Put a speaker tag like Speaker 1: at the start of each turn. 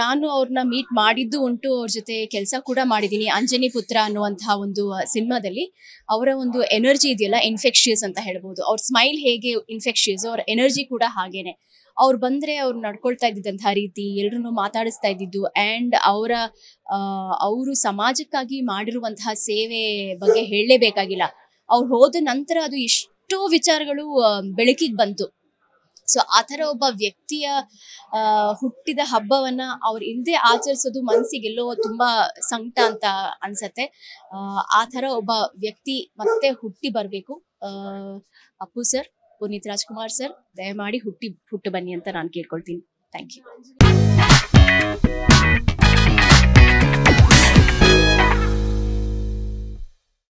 Speaker 1: ನಾನು ಅವ್ರನ್ನ ಮೀಟ್ ಮಾಡಿದ್ದು ಉಂಟು ಅವ್ರ ಜೊತೆ ಕೆಲಸ ಕೂಡ ಮಾಡಿದ್ದೀನಿ ಅಂಜನಿ ಪುತ್ರ ಅನ್ನುವಂತಹ ಒಂದು ಸಿನಿಮಾದಲ್ಲಿ ಅವರ ಒಂದು ಎನರ್ಜಿ ಇದೆಯಲ್ಲ ಇನ್ಫೆಕ್ಷಿಯಸ್ ಅಂತ ಹೇಳ್ಬೋದು ಅವ್ರ ಸ್ಮೈಲ್ ಹೇಗೆ ಇನ್ಫೆಕ್ಷಿಯಸ್ ಅವ್ರ ಎನರ್ಜಿ ಕೂಡ ಹಾಗೇನೆ ಅವ್ರು ಬಂದರೆ ಅವ್ರು ನಡ್ಕೊಳ್ತಾ ಇದ್ದಿದ್ದಂತಹ ರೀತಿ ಎಲ್ಲರೂ ಮಾತಾಡಿಸ್ತಾ ಇದ್ದಿದ್ದು ಆ್ಯಂಡ್ ಅವರ ಅವರು ಸಮಾಜಕ್ಕಾಗಿ ಮಾಡಿರುವಂತಹ ಸೇವೆ ಬಗ್ಗೆ ಹೇಳಲೇಬೇಕಾಗಿಲ್ಲ ಅವ್ರು ಹೋದ ನಂತರ ಅದು ಎಷ್ಟೋ ವಿಚಾರಗಳು ಬೆಳಕಿಗೆ ಬಂತು ಸೊ ಆ ತರ ಒಬ್ಬ ವ್ಯಕ್ತಿಯ ಹುಟ್ಟಿದ ಹಬ್ಬವನ್ನ ಅವ್ರ ಇಲ್ಲದೆ ಆಚರಿಸೋದು ಮನಸ್ಸಿಗೆಲ್ಲೋ ತುಂಬಾ ಸಂಕಟ ಅಂತ ಅನ್ಸತ್ತೆ ಆ ತರ ಒಬ್ಬ ವ್ಯಕ್ತಿ ಮತ್ತೆ ಹುಟ್ಟಿ ಬರಬೇಕು ಅಪ್ಪು ಸರ್ ಪುನೀತ್ ರಾಜ್ಕುಮಾರ್ ಸರ್ ದಯಮಾಡಿ ಹುಟ್ಟಿ ಹುಟ್ಟು ಬನ್ನಿ ಅಂತ ನಾನು ಕೇಳ್ಕೊಳ್ತೀನಿ ಥ್ಯಾಂಕ್ ಯು